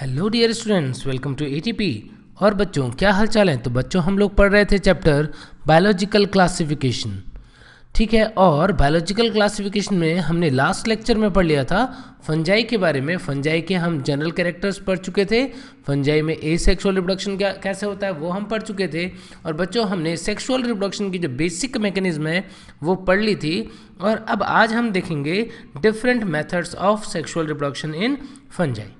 hello dear students welcome to ATP और बच्चों क्या हालचाल है तो बच्चों हम लोग पढ़ रहे थे चैप्टर बायोलॉजिकल क्लासिफिकेशन ठीक है और बायोलॉजिकल क्लासिफिकेशन में हमने लास्ट लेक्चर में पढ़ लिया था फंजाई के बारे में फंजाई के हम जनरल कैरेक्टर्स पढ़ चुके थे फंजाई में ए सेक्सुअल रिप्रोडक्शन क्या कैसे होता है वो हम पढ़ चुके थे और बच्चों हमने सेक्सुअल रिप्रोडक्शन की जो बेसिक मैकेनिज्म है वो पढ़ ली थी और अब आज हम देखेंगे different methods of sexual reproduction in fungi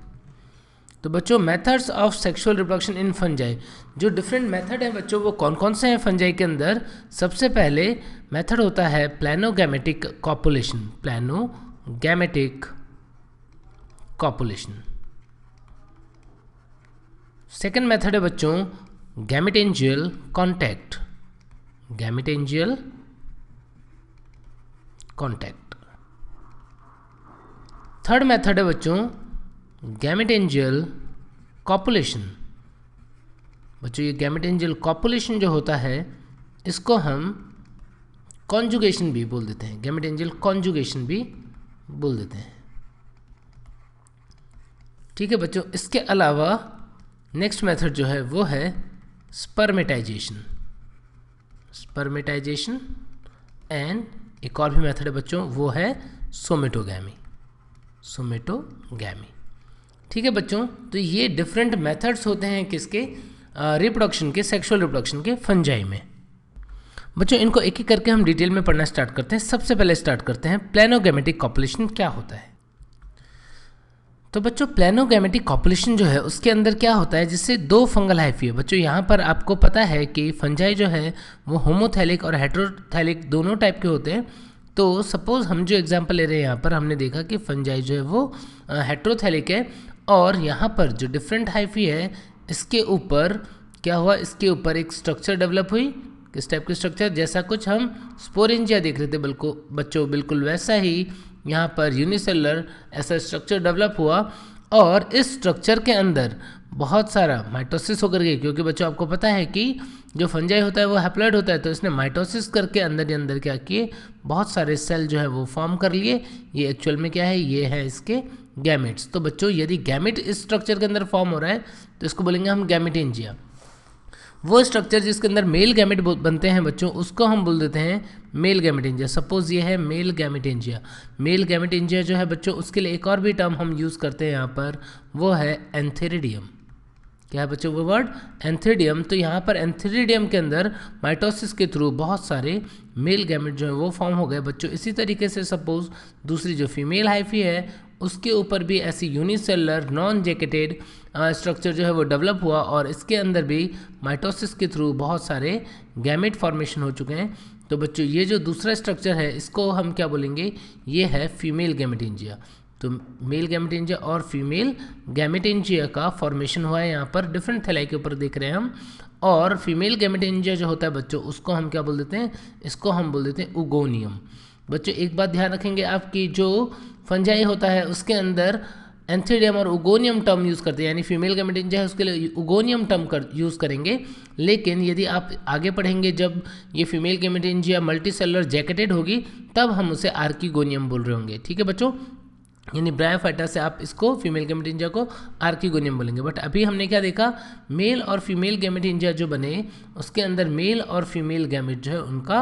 तो बच्चों methods of sexual reproduction in fungi जो डिफरेंट मेथड हैं बच्चों वो कौन कौन से हैं फंजाई के अंदर सबसे पहले मेथड होता है planogametic copulation planogametic copulation second method है बच्चों gametangial contact gametangial contact third method है बच्चों गैमेट एंजल कॉपुलेशन बच्चों ये गैमेट एंजल कॉपुलेशन जो होता है इसको हम कॉन्जुगेशन भी बोल देते हैं गैमेट एंजल कॉन्जुगेशन भी बोल देते हैं ठीक है बच्चों इसके अलावा नेक्स्ट मेथड जो है वो है स्पर्मेटाइजेशन स्पर्मेटाइजेशन एंड एक और भी मेथड है बच्चों वो है सोमेटोगैमी सोमेटोगैमी ठीक है बच्चों तो ये डिफरेंट मेथड्स होते हैं किसके रिप्रोडक्शन के सेक्सुअल रिप्रोडक्शन के फंजाई में बच्चों इनको एक एक करके हम डिटेल में पढ़ना स्टार्ट करते हैं सबसे पहले स्टार्ट करते हैं प्लानोगेमेटिक कॉपुलेशन क्या होता है तो बच्चों प्लानोगेमेटिक कॉपुलेशन जो है उसके अंदर क्या होता है जिससे दो फंगल हाइफी है बच्चों यहाँ पर आपको पता है कि फंजाई जो है वो होमोथैलिक और हेट्रोथैलिक दोनों टाइप के होते हैं तो सपोज़ हम जो एग्जाम्पल ले रहे हैं यहाँ पर हमने देखा कि फंजाई जो है वो हेट्रोथैलिक है और यहाँ पर जो डिफरेंट हाइफी है इसके ऊपर क्या हुआ इसके ऊपर एक स्ट्रक्चर डेवलप हुई किस टाइप की स्ट्रक्चर जैसा कुछ हम स्पोरेंजिया देख रहे थे बिल्कुल बच्चों बिल्कुल वैसा ही यहाँ पर यूनिसेलर ऐसा स्ट्रक्चर डेवलप हुआ और इस स्ट्रक्चर के अंदर बहुत सारा माइटोसिस होकर के क्योंकि बच्चों आपको पता है कि जो फंजाई होता है वो हैप्लाइड होता है तो इसने माइटोसिस करके अंदर ही अंदर क्या किए बहुत सारे सेल जो है वो फॉर्म कर लिए ये एक्चुअल में क्या है ये है इसके गैमेट्स तो बच्चों यदि गैमेट इस स्ट्रक्चर के अंदर फॉर्म हो रहा है तो इसको बोलेंगे हम गैमेटेंजिया वो स्ट्रक्चर जिसके अंदर मेल गैमेट बनते हैं बच्चों उसको हम बोल देते हैं मेल गैमेटेंजिया सपोज ये है मेल गैमेटेंजिया मेल गैमेटेंजिया जो है बच्चों उसके लिए एक और भी टर्म हम यूज़ करते हैं यहाँ पर वो है एंथेरिडियम क्या है बच्चों वो वर्ड एंथेरिडियम तो यहाँ पर एंथेरिडियम के अंदर माइटोसिस के थ्रू बहुत सारे मेल गैमेट जो है वो फॉर्म हो गए बच्चों इसी तरीके से सपोज दूसरी जो फीमेल हाइफी है उसके ऊपर भी ऐसी यूनिसेलर नॉन जैकेटेड स्ट्रक्चर जो है वो डेवलप हुआ और इसके अंदर भी माइटोसिस के थ्रू बहुत सारे गैमेट फॉर्मेशन हो चुके हैं तो बच्चों ये जो दूसरा स्ट्रक्चर है इसको हम क्या बोलेंगे ये है फीमेल गैमेटेंजिया तो मेल गैमेटेंजिया और फीमेल गैमेटेंजिया का फॉर्मेशन हुआ है यहाँ पर डिफरेंट थैलाई के ऊपर देख रहे हैं हम और फीमेल गैमेटेंजिया जो होता है बच्चों उसको हम क्या बोल देते हैं इसको हम बोल देते हैं उगोनियम बच्चों एक बात ध्यान रखेंगे आपकी जो फंजाई होता है उसके अंदर एंथीडियम और उगोनियम टर्म यूज़ करते हैं यानी फीमेल जो है उसके लिए उगोनियम टर्म कर यूज़ करेंगे लेकिन यदि आप आगे पढ़ेंगे जब ये फीमेल या मल्टी सेलर जैकेटेड होगी तब हम उसे आर्कीगोनियम बोल रहे होंगे ठीक है बच्चों यानी ब्रायोफाइटा से आप इसको फीमेल इंजिया को आर्कीगोनियम बोलेंगे बट अभी हमने क्या देखा मेल और फीमेल गैमेटिंजा जो बने उसके अंदर मेल और फीमेल गैमेट जो है उनका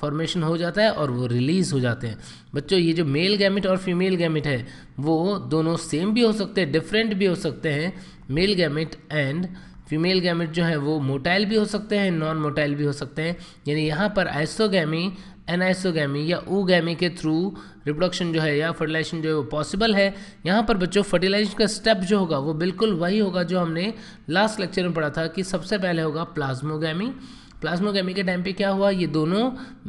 फॉर्मेशन हो जाता है और वो रिलीज़ हो जाते हैं बच्चों ये जो मेल गैमिट और फीमेल गैमिट है वो दोनों सेम भी हो सकते हैं डिफरेंट भी हो सकते हैं male gamete and female gamete जो है वो मोटाइल भी हो सकते हैं नॉन मोटाइल भी हो सकते हैं यानी यहाँ पर आइसोगैमी एनाइसोगैमी या ऊगैमी के थ्रू रिप्रोडक्शन जो है या फर्टिलाइजेशन जो है वो पॉसिबल है यहाँ पर बच्चों फर्टिलाइजेशन का स्टेप जो होगा वो बिल्कुल वही होगा जो हमने लास्ट लेक्चर में पढ़ा था कि सबसे पहले होगा प्लाज्मोगैमी प्लाज्मोगेमी के टाइम पे क्या हुआ ये दोनों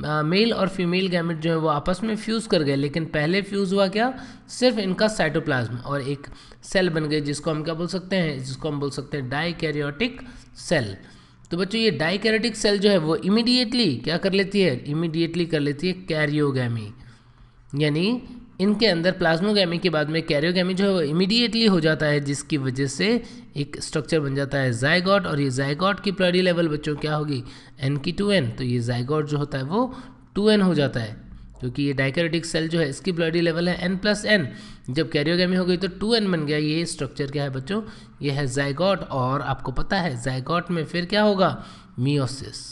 आ, मेल और फीमेल गैमेट जो है वो आपस में फ्यूज़ कर गए लेकिन पहले फ्यूज़ हुआ क्या सिर्फ इनका साइटोप्लाज्म और एक सेल बन गई जिसको हम क्या बोल सकते हैं जिसको हम बोल सकते हैं डाइकैरियोटिक सेल तो बच्चों ये डाइकैरियोटिक सेल जो है वो इमीडिएटली क्या कर लेती है इमीडिएटली कर लेती है कैरियोगी यानी इनके अंदर प्लाज्मोगेमी के बाद में कैरियोगेमी जो है वो इमीडिएटली हो जाता है जिसकी वजह से एक स्ट्रक्चर बन जाता है जायगॉट और ये जायगॉट की प्लरी लेवल बच्चों क्या होगी एन की टू एन तो ये जायगॉट जो होता है वो टू एन हो जाता है क्योंकि ये डायकेरेटिक सेल जो है इसकी ब्लडी लेवल है एन प्लस एन जब कैरियोगेमी हो गई तो टू एन बन गया ये स्ट्रक्चर क्या है बच्चों ये है जायगॉट और आपको पता है जायगॉट में फिर क्या होगा मियोसिस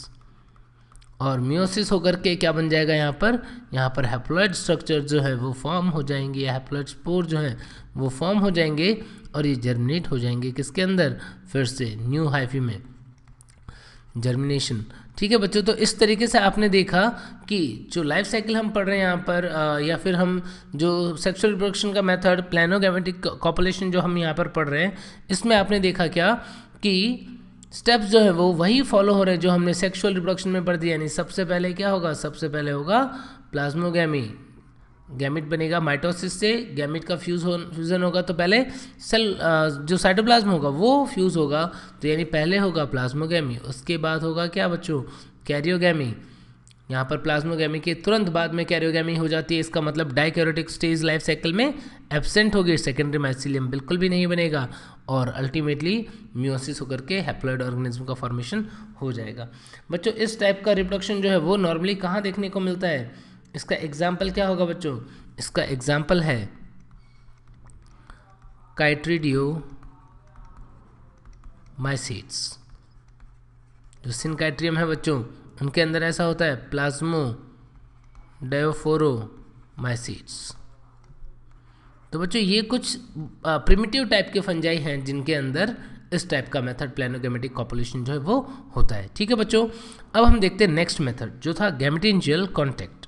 और म्योसिस होकर के क्या बन जाएगा यहाँ पर यहाँ पर हैप्लॉइड स्ट्रक्चर जो है वो फॉर्म हो जाएंगे या हैप्लॉइड स्पोर जो है वो फॉर्म हो जाएंगे और ये जर्मिनेट हो जाएंगे किसके अंदर फिर से न्यू हाइफी में जर्मिनेशन ठीक है बच्चों तो इस तरीके से आपने देखा कि जो लाइफ साइकिल हम पढ़ रहे हैं यहाँ पर आ, या फिर हम जो सेक्सुअल रिप्रोडक्शन का मेथड प्लानोगेमेटिक कॉपोलेशन जो हम यहाँ पर पढ़ रहे हैं इसमें आपने देखा क्या कि स्टेप्स जो है वो वही फॉलो हो रहे हैं जो हमने सेक्सुअल रिप्रोडक्शन में पढ़ दिया यानी सबसे पहले क्या होगा सबसे पहले होगा प्लाज्मोगैमी गैमिट बनेगा माइटोसिस से गैमिट का फ्यूज हो फ्यूज़न होगा तो पहले सेल जो साइटोप्लाज्म होगा वो फ्यूज़ होगा तो यानी पहले होगा प्लाज्मोगैमी उसके बाद होगा क्या बच्चों कैरियोगैमी यहाँ पर प्लाज्मोगैमी के तुरंत बाद में कैरियोगैमी हो जाती है इसका मतलब डाइक्योरेटिक स्टेज लाइफ साइकिल में एबसेंट होगी सेकेंडरी माइसिलियम बिल्कुल भी नहीं बनेगा और अल्टीमेटली म्यूसिस होकर के हैप्लॉइड ऑर्गेनिज्म का फॉर्मेशन हो जाएगा बच्चों इस टाइप का रिप्रोडक्शन जो है वो नॉर्मली कहाँ देखने को मिलता है इसका एग्जाम्पल क्या होगा बच्चों इसका एग्जाम्पल है काइट्रीडियो माइसीट्स जो सिनकाइट्रियम है बच्चों उनके अंदर ऐसा होता है प्लाज्मो डायोफोरो माइसीट्स तो बच्चों ये कुछ प्रिमिटिव टाइप के फंजाई हैं जिनके अंदर इस टाइप का मेथड प्लानोगेमेटिक कॉपोलेशन जो है वो होता है ठीक है बच्चों अब हम देखते हैं नेक्स्ट मेथड जो था गैमेटेंजियल कॉन्टैक्ट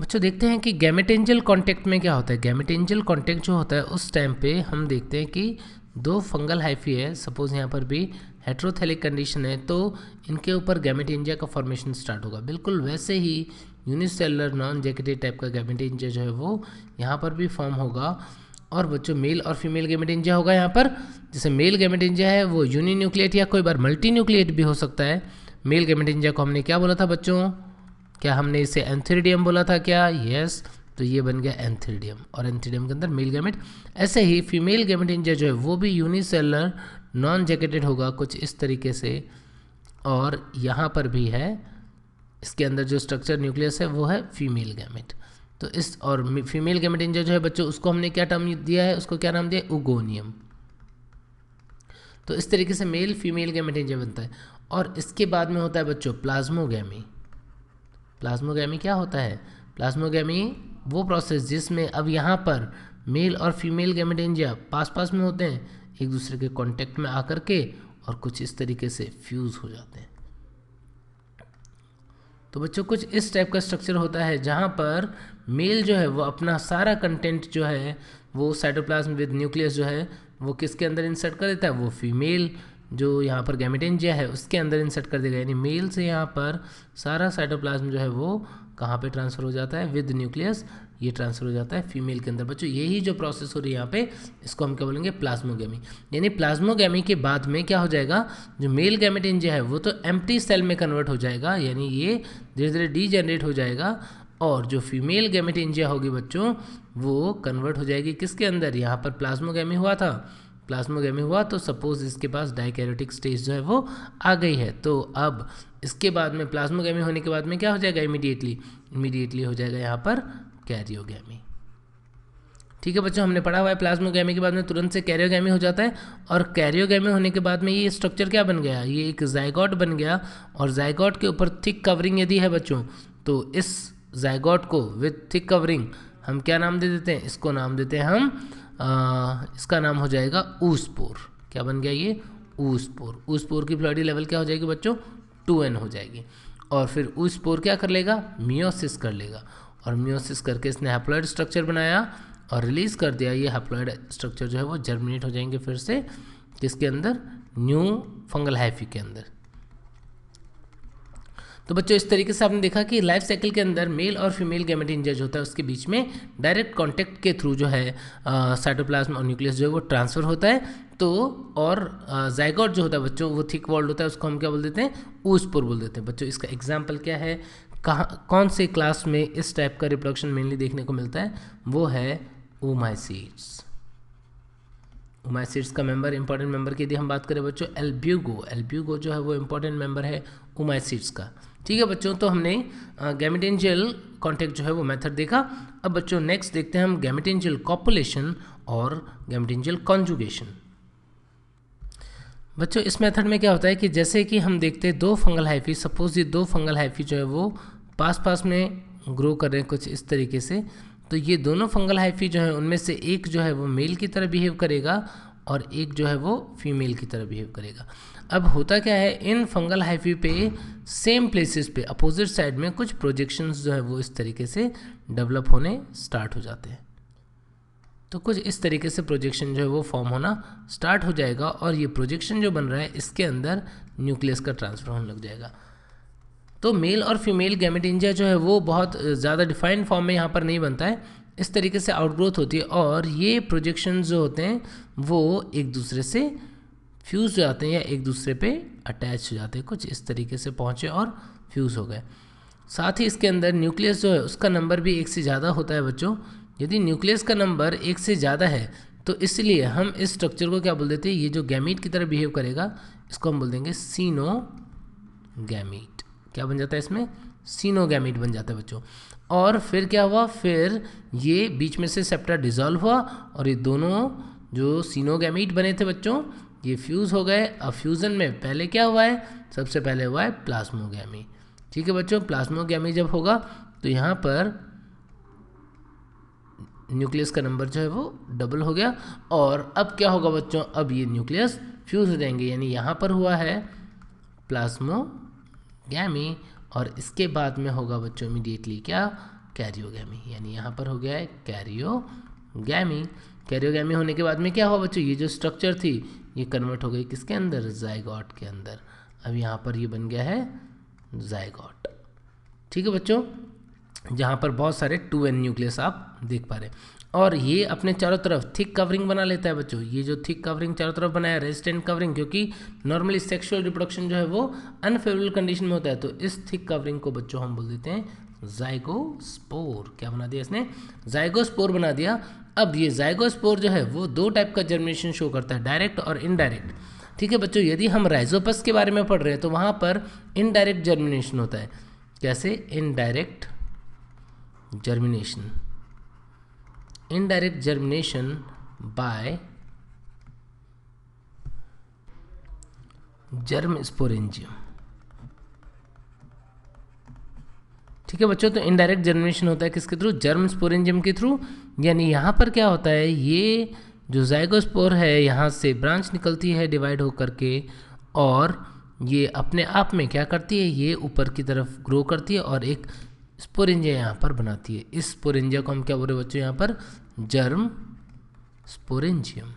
बच्चों देखते हैं कि गैमेटेंजियल कॉन्टैक्ट में क्या होता है गैमेटेंजियल कॉन्टैक्ट जो होता है उस टाइम पे हम देखते हैं कि दो फंगल हाइफी है सपोज यहाँ पर भी हेट्रोथेलिक कंडीशन है तो इनके ऊपर गैमेटेंजिया का फॉर्मेशन स्टार्ट होगा बिल्कुल वैसे ही यूनिसेलर नॉन जैकेटेड टाइप का गैमेट जो है वो यहाँ पर भी फॉर्म होगा और बच्चों मेल और फीमेल गैमेट होगा यहाँ पर जैसे मेल गैमेट है वो यूनि न्यूक्लिएट या कोई बार मल्टी न्यूक्लिएट भी हो सकता है मेल गैमेट को हमने क्या बोला था बच्चों क्या हमने इसे एंथ्रीडियम बोला था क्या यस तो ये बन गया एंथ्रीडियम और एंथ्रीडियम के अंदर मेल गैमेट ऐसे ही फीमेल गैमेट जो है वो भी यूनिसेलर नॉन जैकेटेड होगा कुछ इस तरीके से और यहाँ पर भी है इसके अंदर जो स्ट्रक्चर न्यूक्लियस है वो है फीमेल गैमेट तो इस और फीमेल गैमेट इंजर जो है बच्चों उसको हमने क्या टर्म दिया है उसको क्या नाम दिया उगोनियम तो इस तरीके से मेल फीमेल गैमेट इंजर बनता है और इसके बाद में होता है बच्चों प्लाज्मोगैमी प्लाज्मोगैमी क्या होता है प्लाज्मोगैमी वो प्रोसेस जिसमें अब यहाँ पर मेल और फीमेल इंजिया पास पास में होते हैं एक दूसरे के कॉन्टेक्ट में आकर के और कुछ इस तरीके से फ्यूज़ हो जाते हैं तो बच्चों कुछ इस टाइप का स्ट्रक्चर होता है जहाँ पर मेल जो है वो अपना सारा कंटेंट जो है वो साइटोप्लाज्म विद न्यूक्लियस जो है वो किसके अंदर इंसर्ट कर देता है वो फीमेल जो यहाँ पर गैमेटेंजिया है उसके अंदर इंसर्ट कर देगा यानी मेल से यहाँ पर सारा साइटोप्लाज्म जो है वो कहाँ पे ट्रांसफ़र हो जाता है विद न्यूक्लियस ये ट्रांसफर हो जाता है फीमेल के अंदर बच्चों यही जो प्रोसेस हो रही है यहाँ पे इसको हम क्या बोलेंगे प्लाज्मोगेमी यानी प्लाज्मोगेमी के बाद में क्या हो जाएगा जो मेल गैमेट इंजिया है वो तो एम्प्टी सेल में कन्वर्ट हो जाएगा यानी ये धीरे धीरे डीजेनरेट हो जाएगा और जो फीमेल गैमेट इंजिया होगी बच्चों वो कन्वर्ट हो जाएगी किसके अंदर यहाँ पर प्लाज्मोगेमी हुआ था प्लाज्मोगेमी हुआ तो सपोज इसके पास डाइकैरियोटिक स्टेज जो है वो आ गई है तो अब इसके बाद में प्लाज्मोगेमी होने के बाद में क्या हो जाएगा इमीडिएटली इमीडिएटली हो जाएगा यहाँ पर कैरियोगी ठीक है बच्चों हमने पढ़ा हुआ है प्लाज्मोगैमी के बाद में तुरंत से कैरियोगैमी हो जाता है और कैरियोगैमी होने के बाद में ये स्ट्रक्चर क्या बन गया ये एक जायगॉट बन गया और जायगॉट के ऊपर थिक कवरिंग यदि है बच्चों तो इस जायगॉट को विथ थिक कवरिंग हम क्या नाम दे देते हैं इसको नाम देते हैं हम आ, इसका नाम हो जाएगा ऊसपोर क्या बन गया ये ऊसपोर ऊसपोर की फ्लॉडी लेवल क्या हो जाएगी बच्चों टू हो जाएगी और फिर ऊसपोर क्या कर लेगा मियोसिस कर लेगा और म्योसिस करके इसने हैप्लॉयड स्ट्रक्चर बनाया और रिलीज़ कर दिया ये हैप्लॉयड स्ट्रक्चर जो है वो जर्मिनेट हो जाएंगे फिर से किसके अंदर न्यू फंगल हाइफी के अंदर तो बच्चों इस तरीके से आपने देखा कि लाइफ साइकिल के अंदर मेल और फीमेल गैमेट इंजर्ज होता है उसके बीच में डायरेक्ट कांटेक्ट के थ्रू जो है साइटोप्लाज्म और न्यूक्लियस जो है वो ट्रांसफ़र होता है तो और जायगॉट जो होता है बच्चों वो थिक वॉल्ड होता है उसको हम क्या बोल देते हैं ऊसपुर बोल देते हैं बच्चों इसका एग्जाम्पल क्या है कहाँ कौन से क्लास में इस टाइप का रिप्रोडक्शन मेनली देखने को मिलता है वो है ओमाइसीड्स ओमाइसीड्स का मेंबर इंपॉर्टेंट मेंबर की यदि हम बात करें बच्चों एल्ब्यूगो एल्ब्यूगो जो है वो इंपॉर्टेंट मेंबर है ओमाइसीड्स का ठीक है बच्चों तो हमने गैमिटेंजियल कॉन्टेक्ट जो है वो मेथड देखा अब बच्चों नेक्स्ट देखते हैं हम गैमिटेंजियल कॉपुलेशन और गैमिटेंजियल कॉन्जुगेशन बच्चों इस मेथड में क्या होता है कि जैसे कि हम देखते हैं दो फंगल हाइफी सपोज ये दो फंगल हाइफी जो है वो पास पास में ग्रो कर रहे हैं कुछ इस तरीके से तो ये दोनों फंगल हाइफी जो है उनमें से एक जो है वो मेल की तरह बिहेव करेगा और एक जो है वो फीमेल की तरह बिहेव करेगा अब होता क्या है इन फंगल हाइफी पे सेम प्लेसेस पे अपोजिट साइड में कुछ प्रोजेक्शंस जो है वो इस तरीके से डेवलप होने स्टार्ट हो जाते हैं तो कुछ इस तरीके से प्रोजेक्शन जो है वो फॉर्म होना स्टार्ट हो जाएगा और ये प्रोजेक्शन जो बन रहा है इसके अंदर न्यूक्लियस का ट्रांसफर होने लग जाएगा तो मेल और फीमेल गैमेट इंजिया जो है वो बहुत ज़्यादा डिफाइंड फॉर्म में यहाँ पर नहीं बनता है इस तरीके से आउटग्रोथ होती है और ये प्रोजेक्शन जो होते हैं वो एक दूसरे से फ्यूज़ हो जाते हैं या एक दूसरे पे अटैच हो जाते हैं कुछ इस तरीके से पहुँचे और फ्यूज़ हो गए साथ ही इसके अंदर न्यूक्लियस जो है उसका नंबर भी एक से ज़्यादा होता है बच्चों यदि न्यूक्लियस का नंबर एक से ज़्यादा है तो इसलिए हम इस स्ट्रक्चर को क्या बोल देते हैं ये जो गैमीट की तरह बिहेव करेगा इसको हम बोल देंगे सीनो गैमीट क्या बन जाता है इसमें सीनो गैमीट बन जाता है बच्चों और फिर क्या हुआ फिर ये बीच में से सेप्टा डिजॉल्व हुआ और ये दोनों जो सीनो गैमीट बने थे बच्चों ये फ्यूज़ हो गए अब फ्यूज़न में पहले क्या हुआ है सबसे पहले हुआ है प्लाज्मोगैमी ठीक है बच्चों प्लाज्मोगैमी जब होगा तो यहाँ पर न्यूक्लियस का नंबर जो है वो डबल हो गया और अब क्या होगा बच्चों अब ये न्यूक्लियस फ्यूज़ हो जाएंगे यानी यहाँ पर हुआ है प्लाज्मो गैमी और इसके बाद में होगा बच्चों इमीडिएटली क्या कैरियोगी यानी यहाँ पर हो गया है कैरियो गैमी होने के बाद में क्या हुआ बच्चों ये जो स्ट्रक्चर थी ये कन्वर्ट हो गई किसके अंदर जायगॉट के अंदर अब यहाँ पर ये बन गया है जायगॉट ठीक है बच्चों जहाँ पर बहुत सारे टू एन न्यूक्लियस आप देख पा रहे हैं और ये अपने चारों तरफ थिक कवरिंग बना लेता है बच्चों ये जो थिक कवरिंग चारों तरफ बनाया रेजिस्टेंट कवरिंग क्योंकि नॉर्मली सेक्सुअल रिप्रोडक्शन जो है वो अनफेवरेबल कंडीशन में होता है तो इस थिक कवरिंग को बच्चों हम बोल देते हैं जाइगोस्पोर क्या बना दिया इसने जाइगोस्पोर बना दिया अब ये जाइगोस्पोर जो है वो दो टाइप का जर्मिनेशन शो करता है डायरेक्ट और इनडायरेक्ट ठीक है बच्चों यदि हम राइजोपस के बारे में पढ़ रहे हैं तो वहाँ पर इनडायरेक्ट जर्मिनेशन होता है कैसे indirect germination indirect germination by germ sporangium ठीक है बच्चों तो इनडायरेक्ट जर्मिनेशन होता है किसके थ्रू जर्म स्पोरेंजियम के थ्रू यानी यहाँ पर क्या होता है ये जो जाइगोस्पोर है यहाँ से ब्रांच निकलती है डिवाइड होकर के और ये अपने आप में क्या करती है ये ऊपर की तरफ ग्रो करती है और एक स्पोरेंजिया यहाँ पर बनाती है इस स्पोरेंजिया को हम क्या बोल रहे बच्चों यहाँ पर जर्म स्पोरेंजियम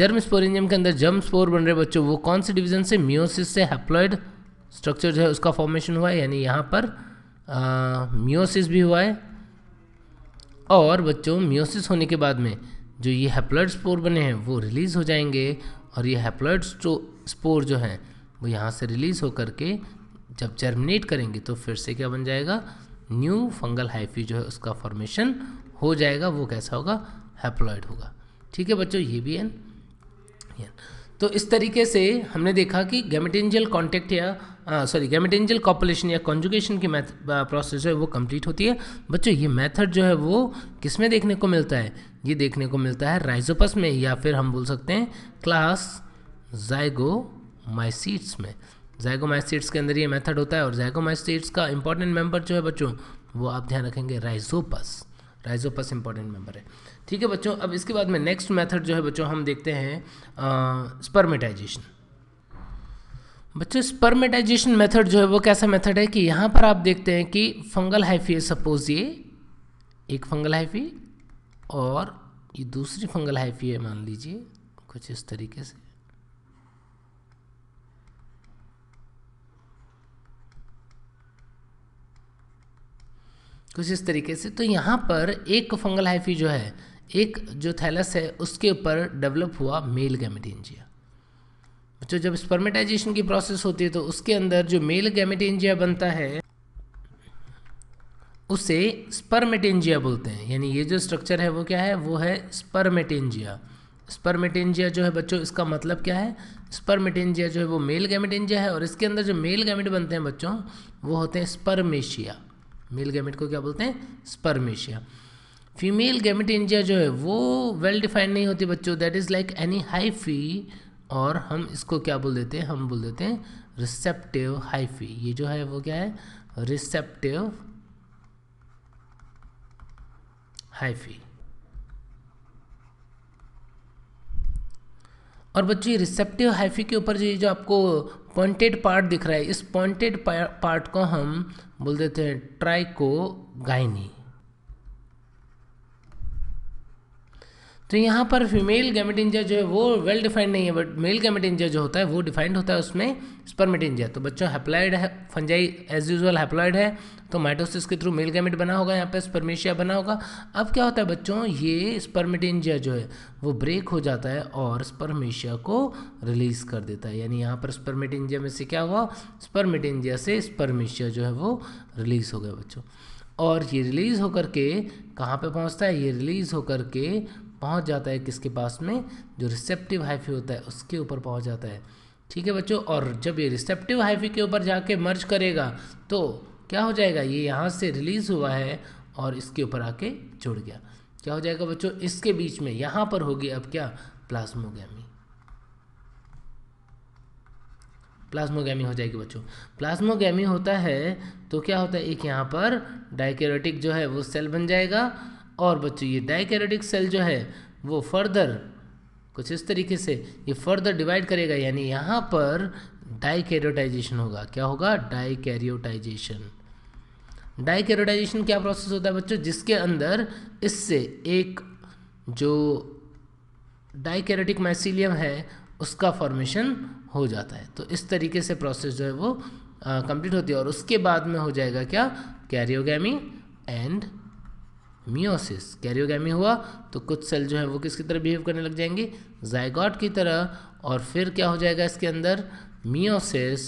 जर्म स्पोरेंजियम के अंदर जर्म स्पोर बन रहे बच्चों वो कौन से डिवीजन से मियोसिस से हैप्लॉयड स्ट्रक्चर जो है उसका फॉर्मेशन हुआ है यानी यहाँ पर मियोसिस भी हुआ है और बच्चों मियोसिस होने के बाद में जो ये हैप्लॉयड स्पोर बने हैं वो रिलीज़ हो जाएंगे और ये हैप्लॉयड स्पोर जो हैं वो यहाँ से रिलीज़ होकर के जब जर्मिनेट करेंगे तो फिर से क्या बन जाएगा न्यू फंगल हाइफी जो है उसका फॉर्मेशन हो जाएगा वो कैसा होगा हैप्लॉयड होगा ठीक है बच्चों ये भी एन तो इस तरीके से हमने देखा कि गैमेटेंजियल कॉन्टेक्ट या सॉरी गैमेटेंजियल कॉपुलेशन या कॉन्जुगेशन की मैथ प्रोसेस जो है वो कंप्लीट होती है बच्चों ये मेथड जो है वो किस में देखने को मिलता है ये देखने को मिलता है राइजोपस में या फिर हम बोल सकते हैं क्लास जाइगो माइसीट्स में जैगोमाइसिट्स के अंदर ये मेथड होता है और जैगोमाइसिट्स का इंपॉर्टेंट मेंबर जो है बच्चों वो आप ध्यान रखेंगे राइजोपस राइजोपस इंपॉर्टेंट मेंबर है ठीक है बच्चों अब इसके बाद में नेक्स्ट मेथड जो है बच्चों हम देखते हैं स्पर्मेटाइजेशन बच्चों स्पर्मेटाइजेशन मेथड जो है वो कैसा मेथड है कि यहाँ पर आप देखते हैं कि फंगल हाइफी है सपोज ये एक फंगल हाइफी और ये दूसरी फंगल हाइफी है मान लीजिए कुछ इस तरीके से कुछ इस तरीके से तो यहाँ पर एक फंगल हाइफी जो है एक जो थैलस है उसके ऊपर डेवलप हुआ मेल गैमेटेंजिया बच्चों जब स्पर्मेटाइजेशन की प्रोसेस होती है तो उसके अंदर जो मेल गैमेटेंजिया बनता है उसे स्पर्मेटेंजिया बोलते हैं यानी ये जो स्ट्रक्चर है वो क्या है वो है स्पर्मेटेंजिया स्पर्मेटेंजिया जो है बच्चों इसका मतलब क्या है स्पर्मेटेंजिया जो है वो मेल गैमेटेंजिया है और इसके अंदर जो मेल गैमेट बनते हैं बच्चों वो होते हैं स्पर्मेशिया मेल गैमेट को क्या बोलते हैं स्पर्मेशिया फीमेल गैमेट इंजिया जो है वो वेल डिफाइंड नहीं होती बच्चों that is like any hyphae और हम इसको क्या बोल देते हैं हम बोल देते हैं रिसेप्टिव हाईफी ये जो है वो क्या है रिसेप्टिव हाईफी और बच्चों ये रिसेप्टिव हाइफी के ऊपर जो ये जो आपको पॉइंटेड पार्ट दिख रहा है इस पॉइंटेड पार्ट को हम बोल देते हैं ट्राइको गाइनी तो यहाँ पर फीमेल गैमेटिंजा जो है वो वेल डिफाइंड नहीं है बट मेल गैमेटिंजा जो होता है वो डिफाइंड होता है उसमें स्पर्मेटिंजा तो बच्चों हैप्लाइड है फंजाई एज यूजल हैप्लाइड है तो माइटोसिस के थ्रू मेल गैमेट बना होगा यहाँ पे स्पर्मेशिया बना होगा अब क्या होता है बच्चों ये स्पर्मेटेंजिया जो है वो ब्रेक हो जाता है और स्पर्मेशिया को रिलीज कर देता है यानी यहाँ पर स्पर्मेटेंजिया में से क्या हुआ स्पर्मेटेंजिया से स्पर्मेशिया जो है वो रिलीज हो गया बच्चों और ये रिलीज़ होकर के कहाँ पर पहुँचता है ये रिलीज़ होकर के पहुँच जाता है किसके पास में जो रिसेप्टिव हाइफी होता है उसके ऊपर पहुँच जाता है ठीक है बच्चों और जब ये रिसेप्टिव हाइफी के ऊपर जाके मर्ज करेगा तो क्या हो जाएगा ये यहाँ से रिलीज़ हुआ है और इसके ऊपर आके जुड़ गया क्या हो जाएगा बच्चों इसके बीच में यहाँ पर होगी अब क्या प्लाज्मोगैमी प्लाज्मोगैमी हो जाएगी बच्चों प्लाज्मोगैमी होता है तो क्या होता है एक यहाँ पर डाइकेरोटिक जो है वो सेल बन जाएगा और बच्चों ये डाइकेरोटिक सेल जो है वो फर्दर कुछ इस तरीके से ये फर्दर डिवाइड करेगा यानी यहाँ पर डाइकेरियोटाइजेशन होगा क्या होगा डाइकेरियोटाइजेशन डाइकैरियोटाइजेशन क्या प्रोसेस होता है बच्चों जिसके अंदर इससे एक जो डाइकेरोटिक माइसिलियम है उसका फॉर्मेशन हो जाता है तो इस तरीके से प्रोसेस जो है वो कंप्लीट होती है और उसके बाद में हो जाएगा क्या कैरियोगैमी एंड मियोसिस कैरियोगैमी हुआ तो कुछ सेल जो है वो किसकी तरह बिहेव करने लग जाएंगे जायगॉट की तरह और फिर क्या हो जाएगा इसके अंदर मियोसिस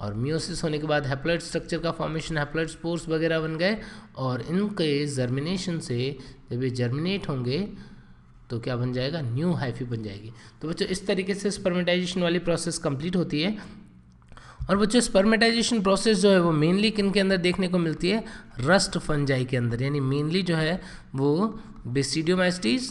और मियोसिस होने के बाद हैप्लाइड स्ट्रक्चर का फॉर्मेशन हैप्लाइड स्पोर्स वगैरह बन गए और इनके जर्मिनेशन से जब ये जर्मिनेट होंगे तो क्या बन जाएगा न्यू हाइफी बन जाएगी तो बच्चों इस तरीके से स्पर्मेटाइजेशन वाली प्रोसेस कंप्लीट होती है और बच्चों स्पर्मेटाइजेशन प्रोसेस जो है वो मेनली किन के अंदर देखने को मिलती है रस्ट फंजाई के अंदर यानी मेनली जो है वो बेसिडियोमाइस्टीज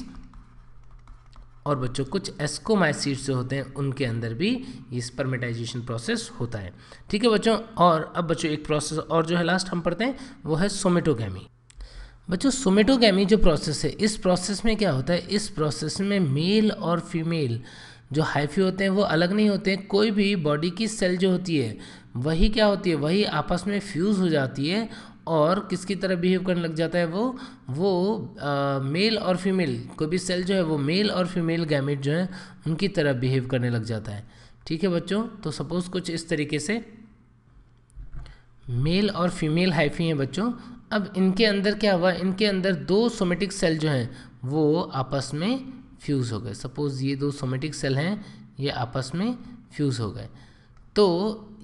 और बच्चों कुछ एस्कोमाइसिट्स जो होते हैं उनके अंदर भी ये स्पर्मेटाइजेशन प्रोसेस होता है ठीक है बच्चों और अब बच्चों एक प्रोसेस और जो है लास्ट हम पढ़ते हैं वो है सोमेटोगैमी बच्चों सोमेटोगैमी जो प्रोसेस है इस प्रोसेस में क्या होता है इस प्रोसेस में मेल और फीमेल जो हाइफी होते हैं वो अलग नहीं होते हैं कोई भी बॉडी की सेल जो होती है वही क्या होती है वही आपस में फ्यूज़ हो जाती है और किसकी तरह बिहेव करने लग जाता है वो वो आ, मेल और फीमेल कोई भी सेल जो है वो मेल और फीमेल गैमेट जो है उनकी तरह बिहेव करने लग जाता है ठीक है बच्चों तो सपोज़ कुछ इस तरीके से मेल और फीमेल हाइफी हैं बच्चों अब इनके अंदर क्या हुआ इनके अंदर दो सोमेटिक सेल जो हैं वो आपस में फ्यूज़ हो गए सपोज़ ये दो सोमेटिक सेल हैं ये आपस में फ्यूज़ हो गए तो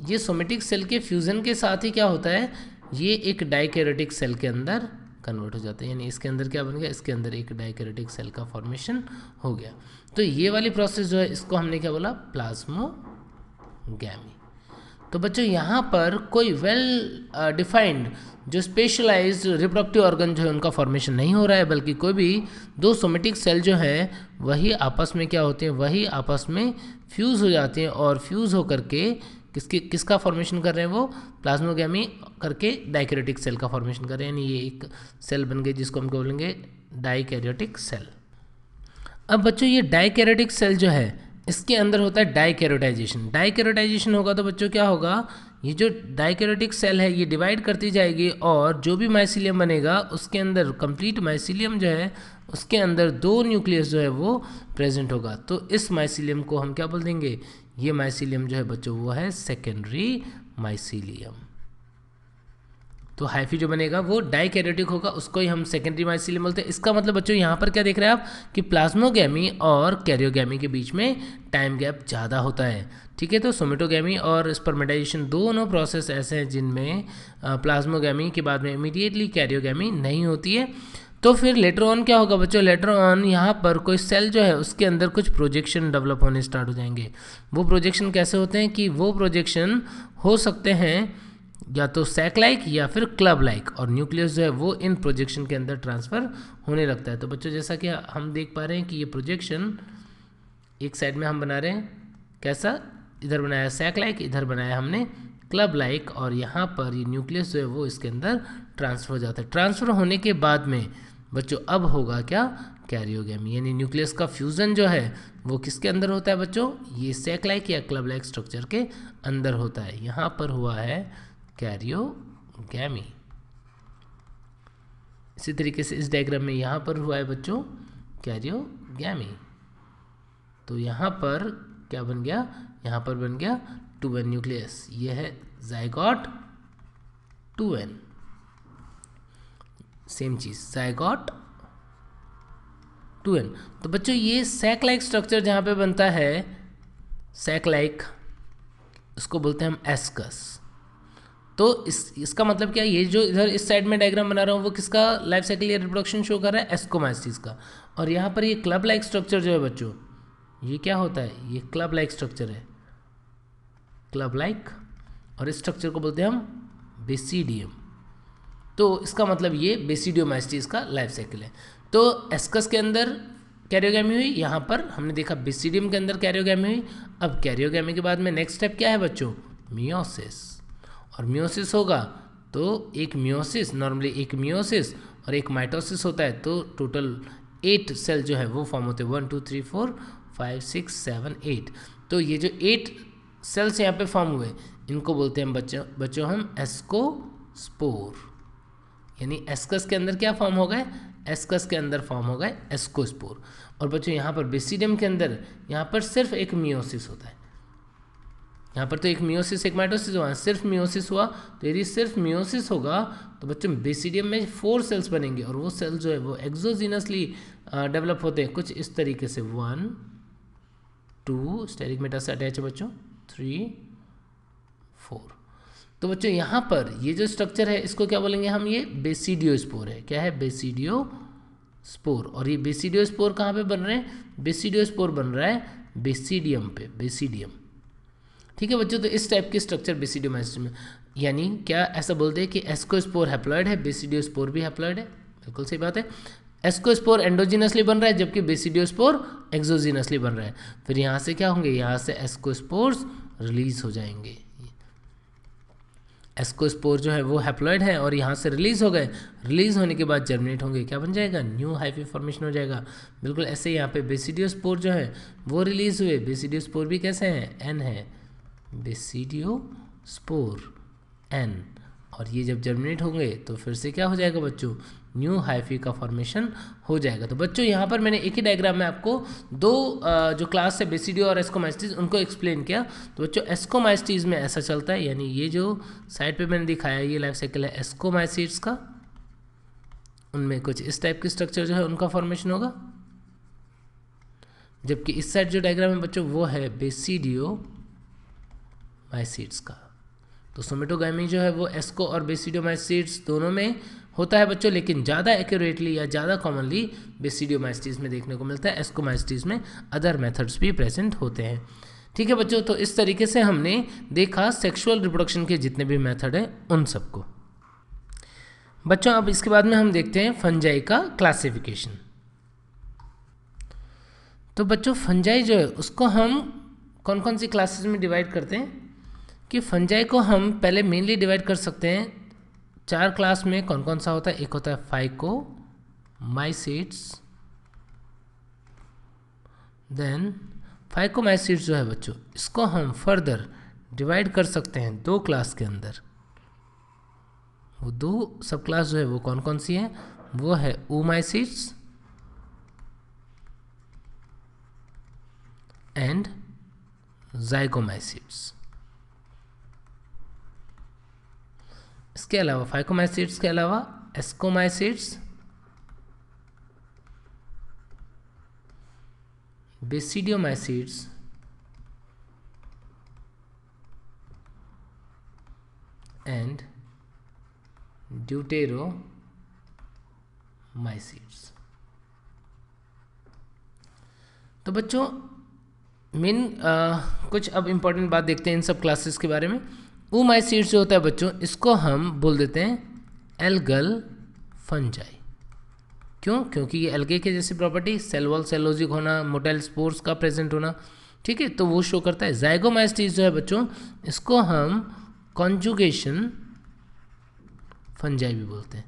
ये सोमेटिक सेल के फ्यूज़न के साथ ही क्या होता है ये एक डाइकेरेटिक सेल के अंदर कन्वर्ट हो जाता है यानी इसके अंदर क्या बन गया इसके अंदर एक डाइकेरेटिक सेल का फॉर्मेशन हो गया तो ये वाली प्रोसेस जो है इसको हमने क्या बोला प्लाज्मोगी तो बच्चों यहाँ पर कोई वेल डिफाइंड uh, जो स्पेशलाइज रिप्रोडक्टिव ऑर्गन जो है उनका फॉर्मेशन नहीं हो रहा है बल्कि कोई भी दो सोमेटिक सेल जो है वही आपस में क्या होते हैं वही आपस में फ्यूज़ हो जाते हैं और फ्यूज़ होकर के किसके किसका फॉर्मेशन कर रहे हैं वो प्लाज्मोगेमी करके डाइकेरियोटिक सेल का फॉर्मेशन कर रहे हैं यानी ये एक सेल बन गई जिसको हम क्या बोलेंगे डाइकेरियोटिक सेल अब बच्चों ये डाइकेरियोटिक सेल जो है इसके अंदर होता है डाइकैरियोटाइजेशन डाइकैरियोटाइजेशन होगा तो बच्चों क्या होगा ये जो डाइकैरियोटिक सेल है ये डिवाइड करती जाएगी और जो भी माइसिलियम बनेगा उसके अंदर कंप्लीट माइसिलियम जो है उसके अंदर दो न्यूक्लियस जो है वो प्रेजेंट होगा तो इस माइसिलियम को हम क्या बोल देंगे ये माइसिलियम जो है बच्चों वो है सेकेंडरी माइसिलियम तो हाइफी जो बनेगा वो डाइकेरेटिक होगा उसको ही हम सेकेंडरी माइसिलियम बोलते हैं इसका मतलब बच्चों यहाँ पर क्या देख रहे हैं आप कि प्लाज्मोगैमी और कैरियोगैमी के बीच में टाइम गैप ज़्यादा होता है ठीक है तो सोमेटोगैमी और स्पर्मेटाइजेशन दोनों प्रोसेस ऐसे हैं जिनमें प्लाज्मोगैमी के बाद में इमीडिएटली कैरियोगैमी नहीं होती है तो फिर लेटर ऑन क्या होगा बच्चों लेटर ऑन यहाँ पर कोई सेल जो है उसके अंदर कुछ प्रोजेक्शन डेवलप होने स्टार्ट हो जाएंगे वो प्रोजेक्शन कैसे होते हैं कि वो प्रोजेक्शन हो सकते हैं या तो सैक लाइक या फिर क्लब लाइक और न्यूक्लियस जो है वो इन प्रोजेक्शन के अंदर ट्रांसफ़र होने लगता है तो बच्चों जैसा कि हम देख पा रहे हैं कि ये प्रोजेक्शन एक साइड में हम बना रहे हैं कैसा इधर बनाया सैक लाइक इधर बनाया हमने क्लब लाइक और यहाँ पर ये न्यूक्लियस जो है वो इसके अंदर ट्रांसफ़र हो जाता है ट्रांसफ़र होने के बाद में बच्चों अब होगा क्या कैरियोगेमी यानी न्यूक्लियस का फ्यूज़न जो है वो किसके अंदर होता है बच्चों ये सेक लाइक या क्लब लाइक स्ट्रक्चर के अंदर होता है यहाँ पर हुआ है कैरियोगेमी इसी तरीके से इस डायग्राम में यहाँ पर हुआ है बच्चों कैरियोगेमी तो यहाँ पर क्या बन गया यहाँ पर बन गया टू एन न्यूक्लियस ये है जाइगॉट टू एन सेम चीज़ साइगॉट टू एन तो बच्चों ये सैक लाइक स्ट्रक्चर जहां पे बनता है सैक लाइक उसको बोलते हैं हम एसकस तो इस इसका मतलब क्या है ये जो इधर इस साइड में डायग्राम बना रहा हूँ वो किसका लाइफ साइकिल या रिप्रोडक्शन शो कर रहा है एस्कोमाइसिस का और यहाँ पर ये क्लब लाइक स्ट्रक्चर जो है बच्चों ये क्या होता है ये क्लब लाइक स्ट्रक्चर है क्लब लाइक और इस स्ट्रक्चर को बोलते हैं हम बेसीडियम तो इसका मतलब ये बेसिडियोमाइस्टिस का लाइफ साइकिल है तो एस्कस के अंदर कैरियोगैमी हुई यहाँ पर हमने देखा बेसिडियम के अंदर कैरियोगैमी हुई अब कैरियोगैमी के बाद में नेक्स्ट स्टेप क्या है बच्चों मियोसिस और मियोसिस होगा तो एक मियोसिस नॉर्मली एक मियोसिस और एक माइटोसिस होता है तो टोटल एट सेल जो है वो फॉर्म होते हैं one two three four five six seven eight तो ये जो एट सेल्स यहाँ पे फॉर्म हुए इनको बोलते हैं बच्चों बच्चों हम एस्कोस्पोर यानी एस्कस के अंदर क्या फॉर्म हो गए एस्कस के अंदर फॉर्म हो गए एस्कोस्पोर और बच्चों यहाँ पर बेसिडियम के अंदर यहाँ पर सिर्फ एक मियोसिस होता है यहाँ पर तो एक मियोसिस एक माइटोसिस हुआ सिर्फ मियोसिस हुआ तो यदि सिर्फ मियोसिस होगा तो बच्चों बेसिडियम में फोर सेल्स बनेंगे और वो सेल जो है वो एक्जोजीनसली डेवलप होते हैं कुछ इस तरीके से वन टू स्टेरिक मेटा से अटैच है बच्चों थ्री फोर तो बच्चों यहाँ पर ये जो स्ट्रक्चर है इसको क्या बोलेंगे हम ये बेसिडियो स्पोर है क्या है बेसिडियो स्पोर और ये बेसिडियो स्पोर कहाँ पे बन रहे हैं बेसिडियो स्पोर बन रहा है बेसिडियम पे बेसिडियम ठीक है बच्चों तो इस टाइप के स्ट्रक्चर बेसिडियोमाइसिस में यानी क्या ऐसा बोलते हैं कि एस्को स्पोर हैप्लॉयड है बेसिडियो स्पोर भी हैप्लॉयड है बिल्कुल सही बात है एस्को स्पोर एंडोजिनसली बन रहा है जबकि स्पोर एक्सोजिनसली बन रहा है फिर यहाँ से क्या होंगे यहाँ से स्पोर्स रिलीज हो जाएंगे एस्कोस्पोर जो है वो हैप्लॉयड है और यहाँ से रिलीज़ हो गए रिलीज़ होने के बाद जर्मिनेट होंगे क्या बन जाएगा न्यू हाइफी फॉर्मेशन हो जाएगा बिल्कुल ऐसे यहाँ पे स्पोर जो है वो रिलीज़ हुए स्पोर भी कैसे हैं एन है बेसिडियो स्पोर एन और ये जब जर्मिनेट होंगे तो फिर से क्या हो जाएगा बच्चों न्यू हाइफी का फॉर्मेशन हो जाएगा तो बच्चों यहाँ पर मैंने एक ही डायग्राम में आपको दो जो क्लास है बेसिडियो और एस्कोमाइस्टीज उनको एक्सप्लेन किया तो बच्चों एस्कोमाइस्टीज में ऐसा चलता है यानी ये जो साइड पे मैंने दिखाया ये लाइफ साइकिल है एस्कोमाइसिड्स का उनमें कुछ इस टाइप की स्ट्रक्चर जो है उनका फॉर्मेशन होगा जबकि इस साइड जो डायग्राम है बच्चों वो है बेसिडियो माइसीड्स का तो सोमेटोगामी जो है वो एस्को और बेसिडियोमाइसिट्स दोनों में होता है बच्चों लेकिन ज़्यादा एक्यूरेटली या ज़्यादा कॉमनली बेसिडियोमाइसिटीज़ में देखने को मिलता है एस्कोमाइसिटीज़ में अदर मेथड्स भी प्रेजेंट होते हैं ठीक है बच्चों तो इस तरीके से हमने देखा सेक्सुअल रिप्रोडक्शन के जितने भी मेथड हैं उन सबको बच्चों अब इसके बाद में हम देखते हैं फंजाई का क्लासिफिकेशन तो बच्चों फंजाई जो है उसको हम कौन कौन सी क्लासेस में डिवाइड करते हैं कि फंजाई को हम पहले मेनली डिवाइड कर सकते हैं चार क्लास में कौन कौन सा होता है एक होता है phycomycetes then phyco phycomycetes जो है बच्चों इसको हम फर्दर डिवाइड कर सकते हैं दो क्लास के अंदर वो दो सब क्लास जो है वो कौन कौन सी है वो है ओ ओमाइसिड्स एंड जाइकोमाइसिड्स इसके अलावा फाइकोमाइसिट्स के अलावा एस्कोमाइसिट्स बेसिडियोमाइसिट्स एंड ड्यूटेरोमाइसिट्स तो बच्चों मेन कुछ अब इंपॉर्टेंट बात देखते हैं इन सब क्लासेस के बारे में ओ माई जो होता है बच्चों इसको हम बोल देते हैं एलगल फंजाई क्यों क्योंकि ये एलगे के जैसी प्रॉपर्टी सेल वॉल सेलोजिक होना मोटाइल स्पोर्स का प्रेजेंट होना ठीक है तो वो शो करता है जाइगोमाइस्टीज जो है बच्चों इसको हम कॉन्जुगेशन फंजाई भी बोलते हैं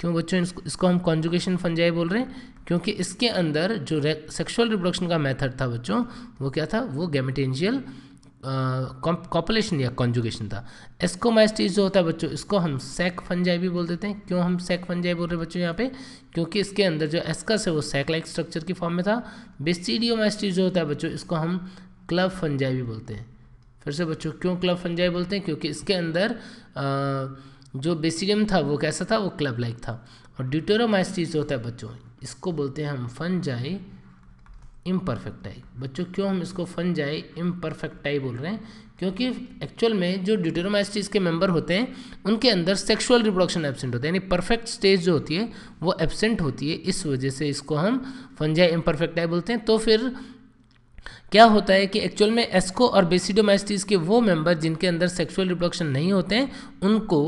क्यों बच्चों इसको इसको हम कॉन्जुगेशन फंजाई बोल रहे हैं क्योंकि इसके अंदर जो सेक्सुअल रिप्रोडक्शन का मेथड था बच्चों वो क्या था वो गैमिटेंजियल कॉपुलेशन या कॉन्जुगेशन था एस्कोमाइस्टीज जो होता है बच्चों इसको हम सैक फंजाई भी बोल देते हैं क्यों हम सेक फंजाई बोल रहे हैं बच्चों यहाँ पे क्योंकि इसके अंदर जो एस्कस है वो सेक लाइक स्ट्रक्चर की फॉर्म में था बेस्टीडियोमाइस्टीज जो होता है बच्चों इसको हम क्लब फंजाई भी बोलते हैं फिर से बच्चों क्यों क्लब फंजाई बोलते हैं क्योंकि इसके अंदर आ, जो बेसिडियम था वो कैसा था वो क्लब लाइक था और ड्यूटेरोमाइस्टीज जो होता है बच्चों इसको बोलते हैं हम फंजाई इम परफेक्टाई बच्चों क्यों हम इसको जाए इम परफेक्टाई बोल रहे हैं क्योंकि एक्चुअल में जो ड्यूटेरोमाइस्टिस के मेंबर होते हैं उनके अंदर सेक्सुअल रिप्रोडक्शन एबसेंट होता है यानी परफेक्ट स्टेज जो होती है वो एबसेंट होती है इस वजह से इसको हम फंजाई इम परफेक्टाई बोलते हैं तो फिर क्या होता है कि एक्चुअल में एस्को और बेसिडोमाइस्टिस के वो मेंबर जिनके अंदर सेक्सुअल रिप्रोडक्शन नहीं होते हैं उनको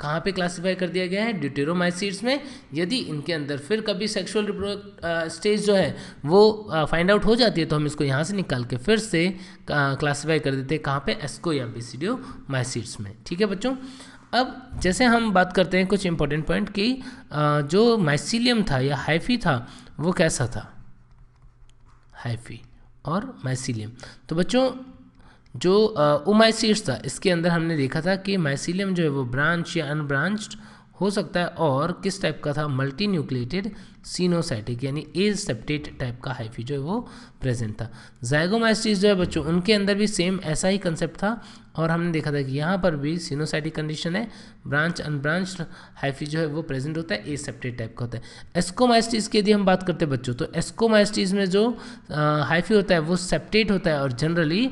कहाँ पे क्लासिफाई कर दिया गया है ड्यूटेरोमाइसिट्स में यदि इनके अंदर फिर कभी सेक्सुअल रिप्रोडक्ट स्टेज जो है वो फाइंड आउट हो जाती है तो हम इसको यहाँ से निकाल के फिर से क्लासीफाई कर देते हैं कहाँ पे एस्को या बेसिडियो में ठीक है बच्चों अब जैसे हम बात करते हैं कुछ इंपॉर्टेंट पॉइंट की जो माइसिलियम था या हाइफी था वो कैसा था हाइफी और माइसिलियम तो बच्चों जो ओमाइसीट्स था इसके अंदर हमने देखा था कि माइसिलियम जो है वो ब्रांच या अनब्रांच्ड हो सकता है और किस टाइप का था मल्टी न्यूक्लेटेड सीनोसाइटिक यानी ए सेप्टेट टाइप का हाइफी जो है वो प्रेजेंट था जायगोमाइस्टिस जो है बच्चों उनके अंदर भी सेम ऐसा ही कंसेप्ट था और हमने देखा था कि यहाँ पर भी सीनोसाइटिक कंडीशन है ब्रांच अनब्रांच हाइफी जो है वो प्रेजेंट होता है ए सेप्टेट टाइप का होता है एस्कोमाइस्टिस की यदि हम बात करते हैं बच्चों तो एस्कोमाइस्टिस में जो हाइफी होता है वो सेप्टेट होता है और जनरली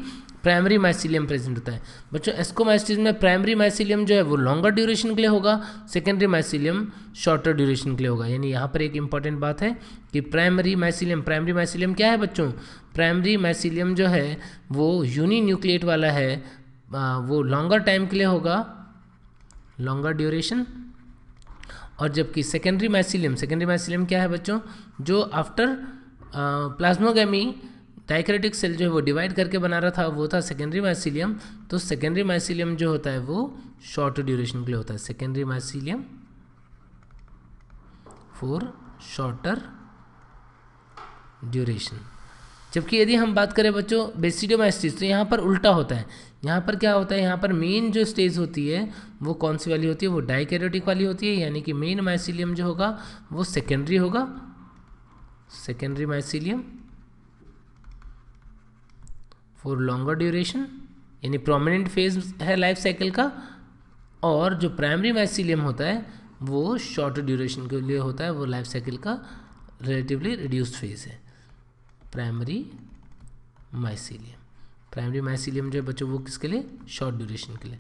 प्राइमरी माइसिलियम प्रेजेंट होता है बच्चों माइसिलियम में प्राइमरी माइसिलियम जो है वो लॉन्गर ड्यूरेशन के लिए होगा सेकेंडरी माइसिलियम शॉर्टर ड्यूरेशन के लिए होगा यानी यहाँ पर एक इंपॉर्टेंट बात है कि प्राइमरी माइसिलियम प्राइमरी माइसिलियम क्या है बच्चों प्राइमरी माइसिलियम जो है वो यूनी न्यूक्लिएट वाला है आ, वो लॉन्गर टाइम के लिए होगा लॉन्गर ड्यूरेशन और जबकि सेकेंडरी माइसिलियम सेकेंडरी माइसिलियम क्या है बच्चों जो आफ्टर प्लाज्मोगेमी डाइक्रेटिक सेल जो है वो डिवाइड करके बना रहा था वो था सेकेंडरी माइसिलियम तो सेकेंडरी माइसिलियम जो होता है वो शॉर्ट ड्यूरेशन के लिए होता है secondary mycelium for shorter duration जबकि यदि हम बात करें बच्चों बेसिडियोमाइसिस तो यहाँ पर उल्टा होता है यहाँ पर क्या होता है यहाँ पर मेन जो स्टेज होती है वो कौन सी वाली होती है वो डाइकैरियोटिक वाली होती है यानी कि मेन माइसिलियम जो होगा वो सेकेंडरी होगा secondary mycelium for longer duration यानी प्रोमिनेंट फेज है लाइफ साइकिल का और जो प्राइमरी माइसीलियम होता है वो शॉर्ट ड्यूरेशन के लिए होता है वो लाइफ साइकिल का रिलेटिवली रिड्यूस्ड फेज है प्राइमरी माइसीलियम प्राइमरी माइसिलियम जो है बच्चों वो किसके लिए शॉर्ट ड्यूरेशन के लिए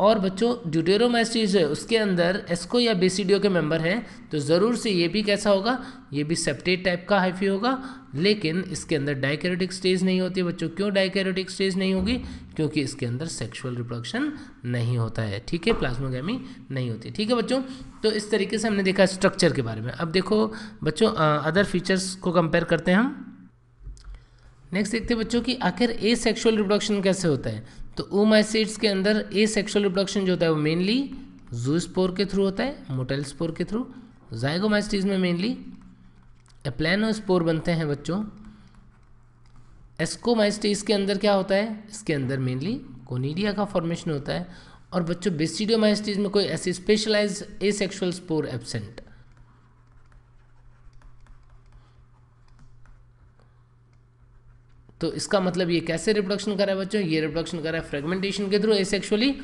और बच्चों ड्यूटेरोमाइसिस है उसके अंदर एस्को या बेसिडियो के मेंबर हैं तो ज़रूर से ये भी कैसा होगा ये भी सेप्टेट टाइप का हाइफी होगा लेकिन इसके अंदर डाइकेरोटिक स्टेज नहीं होती बच्चों क्यों डाइकेरोटिक स्टेज नहीं होगी क्योंकि इसके अंदर सेक्सुअल रिप्रोडक्शन नहीं होता है ठीक है प्लाज्मोगेमी नहीं होती ठीक है बच्चों तो इस तरीके से हमने देखा स्ट्रक्चर के बारे में अब देखो बच्चों अदर फीचर्स को कंपेयर करते हैं हम नेक्स्ट देखते हैं बच्चों की आखिर ए सेक्शुअल रिप्रोडक्शन कैसे होता है तो ओमाइसिट्स के अंदर ए सेक्सुअल रिप्रोडक्शन जो होता है वो मेनली जू स्पोर के थ्रू होता है मोटेल स्पोर के थ्रू जाइगोमाइसिटीज में मेनली स्पोर बनते हैं बच्चों एस्कोमाइस्टीज के अंदर क्या होता है इसके अंदर मेनली कोनीडिया का फॉर्मेशन होता है और बच्चों बेसिडियोमाइसिटीज में कोई ऐसी specialise asexual spore absent तो इसका मतलब ये कैसे रिप्रोडक्शन करा है बच्चों ये रिप्रोडक्शन करा है फ्रेगमेंटेशन के थ्रू एसेक्सुअली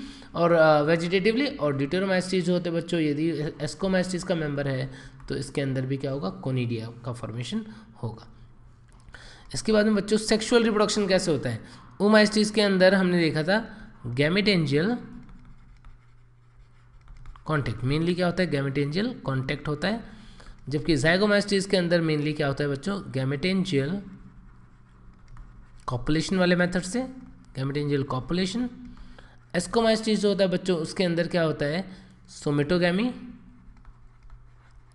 और वेजिटेटिवली uh, और डिटोरमाइस्टीज होते बच्चों यदि एस्कोमाइस्टीज का मेंबर है तो इसके अंदर भी क्या होगा कोनीडिया का फॉर्मेशन होगा इसके बाद में बच्चों सेक्सुअल रिप्रोडक्शन कैसे होता है ओमाइस्टीज के अंदर हमने देखा था एंजियल कॉन्टैक्ट मेनली क्या होता है गैमिटेंजियल कॉन्टैक्ट होता है जबकि जायगोमाइस्टीज के अंदर मेनली क्या होता है बच्चों गैमिटेंजियल कॉपुलेशन वाले मेथड से गैमेटेंजियल कॉपुलेशन एस्कोमाइस्टीज जो होता है बच्चों उसके अंदर क्या होता है सोमेटोगैमी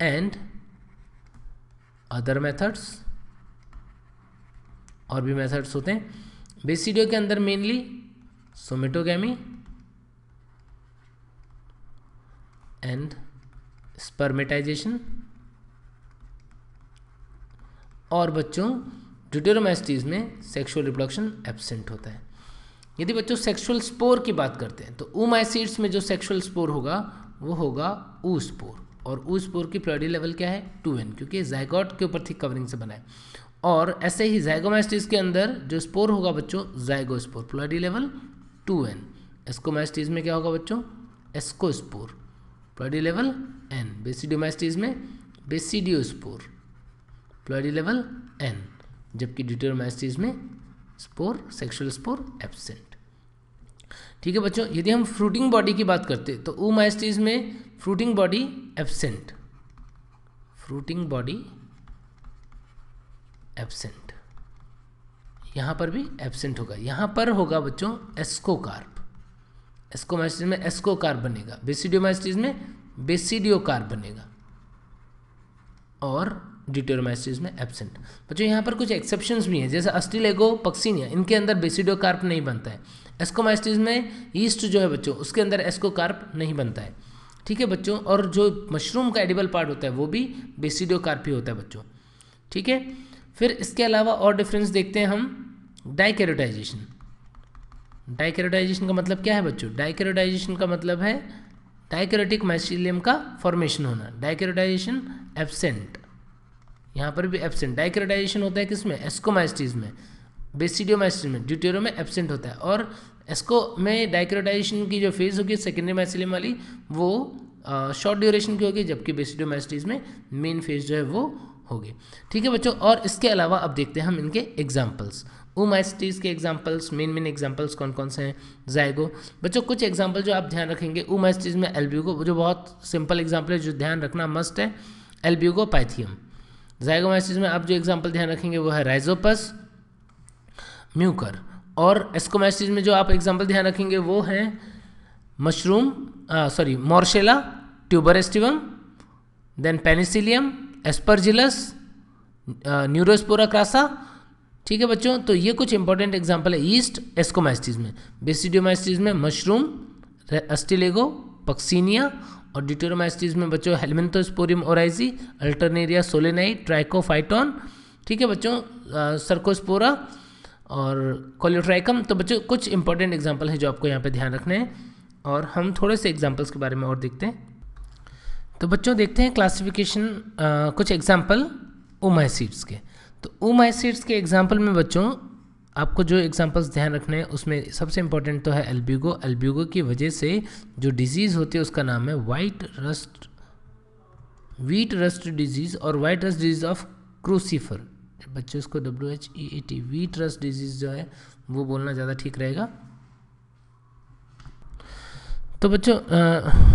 एंड अदर मेथड्स और भी मेथड्स होते हैं बेसिडियो के अंदर मेनली सोमेटोगैमी एंड स्पर्मेटाइजेशन और बच्चों ड्यूटेरोमाइस्टीज में सेक्सुअल रिप्रोडक्शन एबसेंट होता है यदि बच्चों सेक्सुअल स्पोर की बात करते हैं तो ऊमाइसिड्स में जो सेक्सुअल स्पोर होगा वो होगा ऊ स्पोर और ऊ स्पोर की प्रायोरिटी लेवल क्या है टू एन क्योंकि जायगॉट के ऊपर थी कवरिंग से बना है और ऐसे ही जायगोमाइस्टीज के अंदर जो स्पोर होगा बच्चों spore priority level two N ascomycetes में क्या होगा बच्चों ascospore priority level N basidiomycetes में स्पोर प्रायोरिटी लेवल एन जबकि डिटोरमाइसिस में स्पोर सेक्सुअल स्पोर एब्सेंट ठीक है बच्चों यदि हम फ्रूटिंग बॉडी की बात करते तो ओ माइस्टीज में fruiting body absent fruiting body absent यहां पर भी एब्सेंट होगा यहां पर होगा बच्चों एस्को कार्प एस्कोमाइस्टीज में एस्को कार्प बनेगा बेसिडियोमाइस्टीज में बेसिडियो बनेगा और डिटोरमाइसिस में एबसेंट बच्चों यहाँ पर कुछ एक्सेप्शंस भी हैं जैसे अस्टिलेगो पक्सिनिया इनके अंदर बेसिडोकार्प नहीं बनता है एस्कोमाइसिस में ईस्ट जो है बच्चों उसके अंदर एस्कोकार्प नहीं बनता है ठीक है बच्चों और जो मशरूम का एडिबल पार्ट होता है वो भी बेसिडोकार्प ही होता है बच्चों ठीक है फिर इसके अलावा और डिफरेंस देखते हैं हम डाइकेरोटाइजेशन डाइकेरोटाइजेशन का मतलब क्या है बच्चों डाइकेरोटाइजेशन का मतलब है डाइकेरोटिक माइसिलियम का फॉर्मेशन होना डाइकेरोटाइजेशन एबसेंट यहाँ पर भी एबसेंट डाइक्रेटाइजेशन होता है किसमें एस्कोमाइस्टीज में बेसिडियोमाइस्टीज में ड्यूटेरो में एबसेंट होता है और एस्को में डाइक्रेटाइजेशन की जो फेज़ होगी सेकेंडरी माइसिलियम वाली वो शॉर्ट ड्यूरेशन की होगी जबकि बेसिडियोमाइस्टीज में मेन फेज़ जो है वो होगी ठीक है बच्चों और इसके अलावा अब देखते हैं हम इनके एग्जाम्पल्स उमाइस्टीज़ के एग्जाम्पल्स मेन मेन एग्जाम्पल्स कौन कौन से हैं जायगो बच्चों कुछ एग्जाम्पल जो आप ध्यान रखेंगे उमाइस्टीज़ में एल्ब्यूगो जो बहुत सिंपल एग्जाम्पल है जो ध्यान रखना मस्ट है एल्ब्यूगो पाइथियम जैगोमाइसिस में आप जो एग्जाम्पल ध्यान रखेंगे वो है राइजोपस म्यूकर और एस्कोमाइसिस में जो आप एग्जाम्पल ध्यान रखेंगे वो है mushroom sorry Morchella Tuber aestivum then Penicillium Aspergillus Neurospora crassa ठीक है बच्चों तो ये कुछ इंपॉर्टेंट एग्जाम्पल है ईस्ट एस्कोमाइसिस में बेसिडियोमाइसिस में मशरूम एस्टिलेगो पक्सीनिया और डिटेरोमाइसिस में बच्चों Helminthosporium oryzae Alternaria solani Trichophyton ठीक है बच्चों सरकोस्पोरा और कोलियोट्राइकम तो बच्चों कुछ इंपॉर्टेंट एग्जाम्पल हैं जो आपको यहाँ पर ध्यान रखना है और हम थोड़े से एग्जाम्पल्स के बारे में और देखते हैं तो बच्चों देखते हैं क्लासिफिकेशन कुछ एग्जाम्पल ओमाइसीड्स के तो ओमाइसिड्स के एग्जाम्पल में बच्चों आपको जो एग्जांपल्स ध्यान रखने हैं उसमें सबसे इम्पोर्टेंट तो है एल्ब्यूगो एल्ब्यूगो की वजह से जो डिजीज़ होती है उसका नाम है white rust wheat rust disease और white rust disease of crucifer बच्चे इसको W H E A T wheat rust disease जो है वो बोलना ज़्यादा ठीक रहेगा तो बच्चों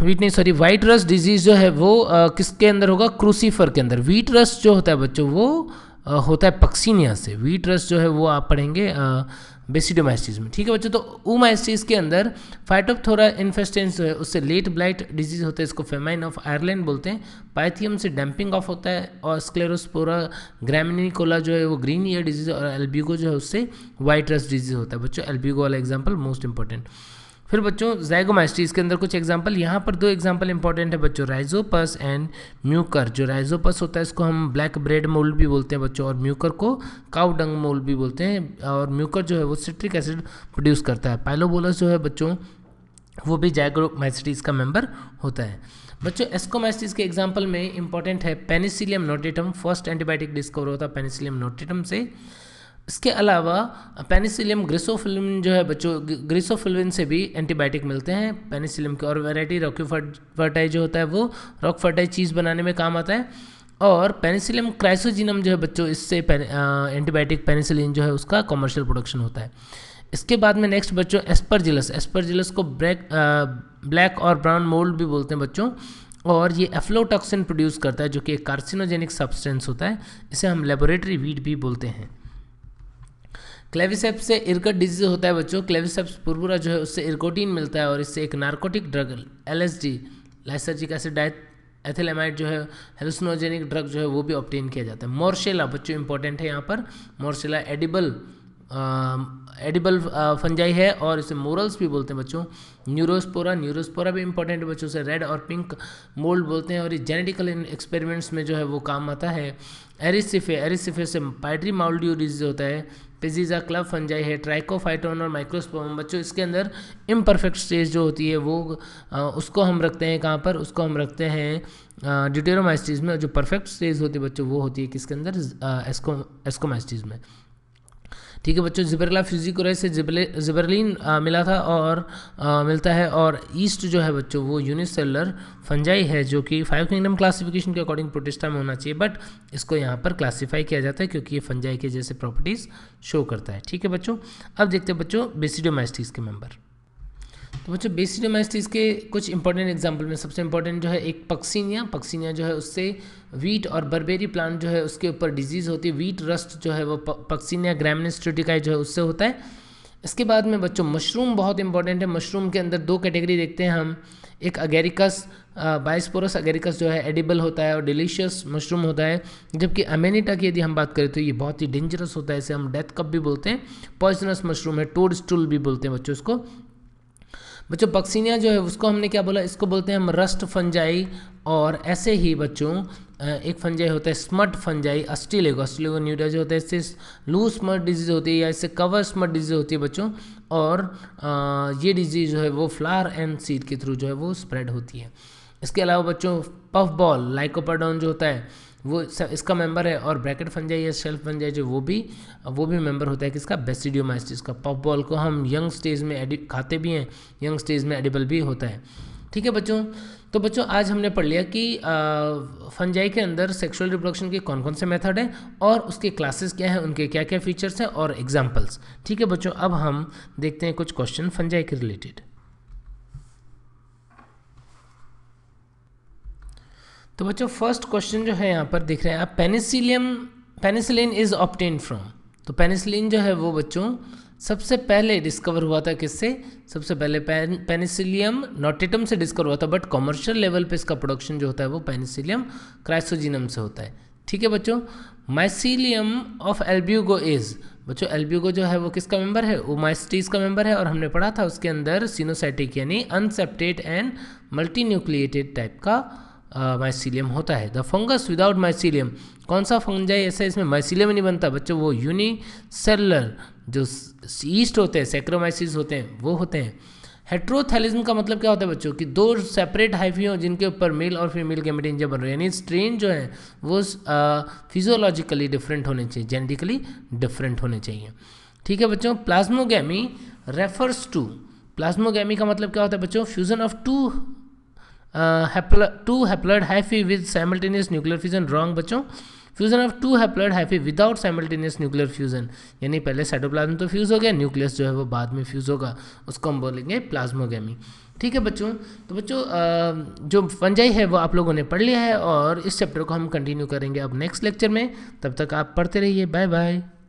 वीट नहीं सॉरी वाइट रस डिजीज़ जो है वो आ, किसके अंदर होगा क्रूसीफर के अंदर वीट रस जो होता है बच्चों वो होता है पक्सीनिया से वी ट्रस्ट जो है वो आप पढ़ेंगे बेसिडोमाइसिस में ठीक है बच्चों तो ओमाइसिस के अंदर फाइटोपथोरा इन्फेस्टेंस जो है उससे लेट ब्लाइट डिजीज होता है इसको फेमाइन ऑफ आयरलैंड बोलते हैं पाइथियम से डैम्पिंग ऑफ होता है और स्क्लेरोस्पोरा ग्रामिनिकोला जो है वो ग्रीन ईयर डिजीज और एल्बिगो जो है उससे वाइट रस डिजीज होता है बच्चों एल्बिगो वाला एग्जाम्पल मोस्ट इंपॉर्टेंट फिर बच्चों जैगोमाइस्टीज के अंदर कुछ एग्जाम्पल यहाँ पर दो एग्जाम्पल इंपॉर्टेंट है बच्चों राइजोपस एंड म्यूकर जो राइजोपस होता है इसको हम ब्लैक ब्रेड मोल्ड भी बोलते हैं बच्चों और म्यूकर को काउडंग मोल्ड भी बोलते हैं और म्यूकर जो है वो सिट्रिक एसिड प्रोड्यूस करता है पाइलोबोलस जो है बच्चों वो भी जैगोमाइस्टीज का मेंबर होता है बच्चों एस्कोमाइस्टिस के एग्जाम्पल में इंपॉर्टेंट है Penicillium notatum first antibiotic discover होता है पेनिसिलियम नोटेटम से इसके अलावा पेनिसिलियम ग्रिसोफिलिन जो है बच्चों ग्रिसोफिलिन से भी एंटीबायोटिक मिलते हैं पेनिसिलियम की और वैरायटी रॉकी जो होता है वो रॉक फर्टाइज चीज़ बनाने में काम आता है और पेनिसिलियम क्राइसोजिनम जो है बच्चों इससे एंटीबायोटिक पेनिसिलिन जो है उसका कॉमर्शियल प्रोडक्शन होता है इसके बाद में नेक्स्ट बच्चों एस्परजिलस एस्परजिलस को ब्रैक ब्लैक और ब्राउन मोल्ड भी बोलते हैं बच्चों और ये एफ्लोटॉक्सिन प्रोड्यूस करता है जो कि एक कार्सिनोजेनिक सब्सटेंस होता है इसे हम लेबोरेटरी वीड भी बोलते हैं क्लेविसेप्स से इरकट डिजीज होता है बच्चों क्लेविसेप्स पुरपुरा जो है उससे इरकोटीन मिलता है और इससे एक narcotic drug L S D lysergic acid ethylamide जो है हेलोसिनोजेनिक ड्रग जो है वो भी ऑप्टेन किया जाता है मोरशेला बच्चों इंपॉर्टेंट है यहाँ पर मोरशेला एडिबल एडिबल फंजाई है और इसे मोरल्स भी बोलते हैं बच्चों न्यूरोस्पोरा न्यूरोस्पोरा भी इंपॉर्टेंट है बच्चों से रेड और पिंक मोल्ड बोलते हैं और ये जेनेटिकल इन एक्सपेरिमेंट्स में जो है वो काम आता है एरिसिफे एरिसिफे से पाइड्री माउल्ड्यू डिजीज होता है पेजीजा क्लब फंजाई है ट्राइकोफाइटोन और माइक्रोस्पोम बच्चों इसके अंदर इम्परफेक्ट स्टेज जो होती है वो आ, उसको हम रखते हैं कहाँ पर उसको हम रखते हैं ड्यूटेरोमाइस्टीज में जो परफेक्ट स्टेज होती है बच्चों वो होती है किसके अंदर एस्को एस्कोमाइस्टीज में ठीक है बच्चों जिबरला फिजिकोरेस से जिबरलिन मिला था और आ, मिलता है और ईस्ट जो है बच्चों वो यूनिसेलर फंजाई है जो कि फाइव किंगडम क्लासिफिकेशन के अकॉर्डिंग प्रोटिस्टा में होना चाहिए बट इसको यहाँ पर क्लासीफाई किया जाता है क्योंकि ये फंजाई के जैसे प्रॉपर्टीज़ शो करता है ठीक है बच्चों अब देखते हैं बच्चों बेसिडियोमाइस्टिस के मेम्बर तो बच्चों बेसिक डोमेस्टिक्स के कुछ इंपॉर्टेंट एग्जाम्पल में सबसे इंपॉर्टेंट जो है एक पक्सीनिया पक्सीनिया जो है उससे वीट और बर्बेरी प्लांट जो है उसके ऊपर डिजीज़ होती है वीट रस्ट जो है वो पक्सीनिया ग्रामिनस्ट्रोटिकाई जो है उससे होता है इसके बाद में बच्चों मशरूम बहुत इंपॉर्टेंट है मशरूम के अंदर दो कैटेगरी देखते हैं हम एक अगेरिकस बाइसपोरस अगेरिकस जो है एडिबल होता है और डिलीशियस मशरूम होता है जबकि अमेनिटा की यदि हम बात करें तो ये बहुत ही डेंजरस होता है इसे हम डेथ कप भी बोलते हैं पॉइजनस मशरूम है टोड स्टूल भी बोलते हैं बच्चों उसको बच्चों पक्सीनिया जो है उसको हमने क्या बोला इसको बोलते हैं हम रस्ट फंजाई और ऐसे ही बच्चों एक फंजाई होता है smut fungi Ustilago Ustilago nuda जो होता है इससे लूज स्मट डिजीज़ होती है या इससे कवर स्मट डिजीज़ होती है बच्चों और ये डिजीज़ जो है वो फ्लावर एंड सीड के थ्रू जो है वो स्प्रेड होती है इसके अलावा बच्चों पफ बॉल लाइकोपाडोन जो होता है वो इसका मेंबर है और ब्रैकेट बन जाए या शेल्फ बन जाए जो वो भी वो भी मेंबर होता है किसका बेसिडियोमाइसिस का पॉप बॉल को हम यंग स्टेज में एडि खाते भी हैं यंग स्टेज में एडिबल भी होता है ठीक है बच्चों तो बच्चों आज हमने पढ़ लिया कि फंजाई के अंदर सेक्सुअल रिप्रोडक्शन के कौन कौन से मेथड हैं और उसके क्लासेस क्या हैं उनके क्या क्या फीचर्स हैं और एग्जांपल्स ठीक है बच्चों अब हम देखते हैं कुछ क्वेश्चन फंजाई के रिलेटेड तो बच्चों फर्स्ट क्वेश्चन जो है यहाँ पर देख रहे हैं आप Penicillium penicillin is obtained from तो पेनिसिलिन जो है वो बच्चों सबसे पहले डिस्कवर हुआ था किससे सबसे पहले पेनिसिलियम नोटेटम से डिस्कवर हुआ था बट कॉमर्शियल लेवल पे इसका प्रोडक्शन जो होता है वो पेनिसिलियम क्राइसोजिनम से होता है ठीक है बच्चों माइसिलियम ऑफ एल्ब्यूगो इज बच्चों एल्ब्यूगो जो है वो किसका मेंबर है वो माइस्टीज का मेंबर है और हमने पढ़ा था उसके अंदर सीनोसाइटिक यानी unseptate and multinucleated type का माइसिलियम uh, होता है द फंगस विदाउट माइसिलियम कौन सा फंगजाई ऐसा इसमें माइसिलियम नहीं बनता बच्चों वो यूनिसेलर जो ईस्ट होते हैं सेक्रोमाइसिस होते हैं वो होते हैं हेट्रोथैलिज्म का मतलब क्या होता है बच्चों कि दो सेपरेट हाइफी हो जिनके ऊपर मेल और फीमेल के मिटेंजे बन रहे हैं यानी स्ट्रेन जो है वो फिजोलॉजिकली डिफरेंट होने चाहिए जेनेटिकली डिफरेंट होने चाहिए ठीक है बच्चों प्लाज्मोगैमी रेफर्स टू प्लाज्मोगैमी का मतलब क्या होता है बच्चों fusion of two two haploid hyphae with simultaneous nuclear fusion wrong बच्चों fusion of two haploid hyphae without simultaneous nuclear fusion यानी पहले साइटोप्लाज्म तो फ्यूज़ हो गया न्यूक्लियस जो है वो बाद में फ्यूज़ होगा उसको हम बोलेंगे प्लाज्मोगेमी ठीक है बच्चों तो बच्चों uh, जो फंजाई है वो आप लोगों ने पढ़ लिया है और इस चैप्टर को हम कंटिन्यू करेंगे अब नेक्स्ट लेक्चर में तब तक आप पढ़ते रहिए बाय बाय